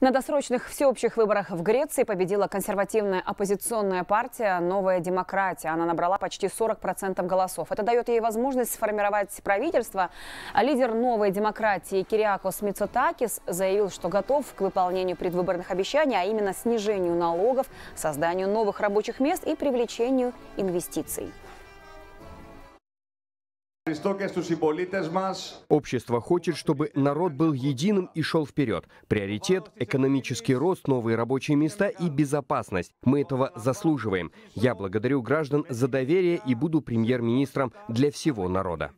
На досрочных всеобщих выборах в Греции победила консервативная оппозиционная партия «Новая демократия». Она набрала почти 40% голосов. Это дает ей возможность сформировать правительство. А лидер «Новой демократии» Кириакос Мицотакис заявил, что готов к выполнению предвыборных обещаний, а именно снижению налогов, созданию новых рабочих мест и привлечению инвестиций. Общество хочет, чтобы народ был единым и шел вперед. Приоритет – экономический рост, новые рабочие места и безопасность. Мы этого заслуживаем. Я благодарю граждан за доверие и буду премьер-министром для всего народа.